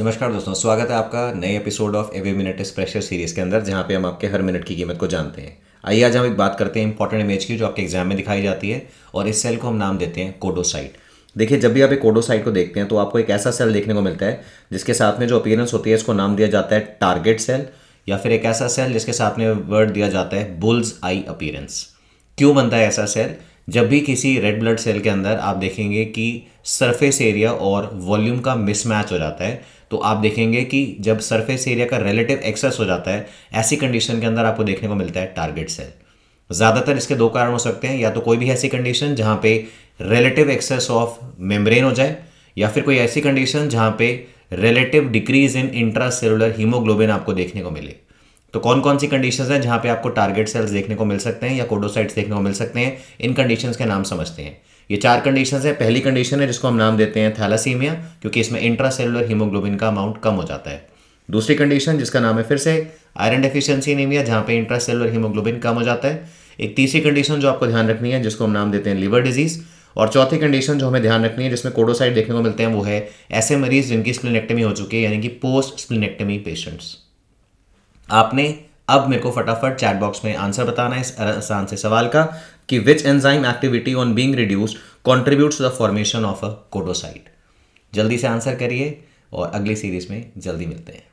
नमस्कार दोस्तों स्वागत है आपका नए एपिसोड ऑफ एवरी मिनट इस प्रेशर सीरीज़ के अंदर जहां पे हम आपके हर मिनट की कीमत को जानते हैं आइए आज हम एक बात करते हैं इंपॉर्टेंट इमेज की जो आपके एग्जाम में दिखाई जाती है और इस सेल को हम नाम देते हैं कोडोसाइट देखिए जब भी आप एक कोडोसाइट को देखते हैं तो आपको एक ऐसा सेल देखने को मिलता है जिसके साथ में जो अपीयरेंस होती है इसको नाम दिया जाता है टारगेट सेल या फिर एक ऐसा सेल जिसके साथ में वर्ड दिया जाता है बुल्स आई अपीयरेंस क्यों बनता है ऐसा सेल जब भी किसी रेड ब्लड सेल के अंदर आप देखेंगे कि सरफेस एरिया और वॉल्यूम का मिसमैच हो जाता है तो आप देखेंगे कि जब सरफेस एरिया का रिलेटिव एक्सेस हो जाता है ऐसी कंडीशन के अंदर आपको देखने को मिलता है टारगेट सेल ज़्यादातर इसके दो कारण हो सकते हैं या तो कोई भी ऐसी कंडीशन जहाँ पे रिलेटिव एक्सेस ऑफ मेम्ब्रेन हो जाए या फिर कोई ऐसी कंडीशन जहाँ पे relative decrease in intra cellular haemoglobin आपको देखने को मिले तो कौन कौन सी कंडीशंस हैं जहां पे आपको टारगेट सेल्स देखने को मिल सकते हैं या कोडोसाइट्स देखने को मिल सकते हैं इन कंडीशंस के नाम समझते हैं ये चार कंडीशन है पहली कंडीशन है जिसको हम नाम देते हैं थैलासीमिया क्योंकि इसमें इंट्रासेलुलर हीमोग्लोबिन का अमाउंट कम हो जाता है दूसरी कंडीशन जिसका नाम है फिर से आयरन डेफिशिएंसी एनीमिया जहां पे इंट्रासेलुलर हीमोग्लोबिन कम हो जाता है एक तीसरी कंडीशन जो आपको ध्यान रखनी है जिसको हम नाम देते हैं लिवर डिजीज़ और चौथी कंडीशन जो हमें ध्यान रखनी है जिसमें कोडोसाइड देखने को मिलते हैं वो है ऐसे मरीज जिनकी स्प्लिनेक्टमी हो चुकी है यानी कि पोस्ट स्प्लिनेक्टमी पेशेंट्स आपने अब मेरे को फटाफट चैट बॉक्स में आंसर बताना है इस आसान से सवाल का कि which enzyme activity on being reduced contribute the formation of a codocyte जल्दी से आंसर करिए और अगली सीरीज में जल्दी मिलते हैं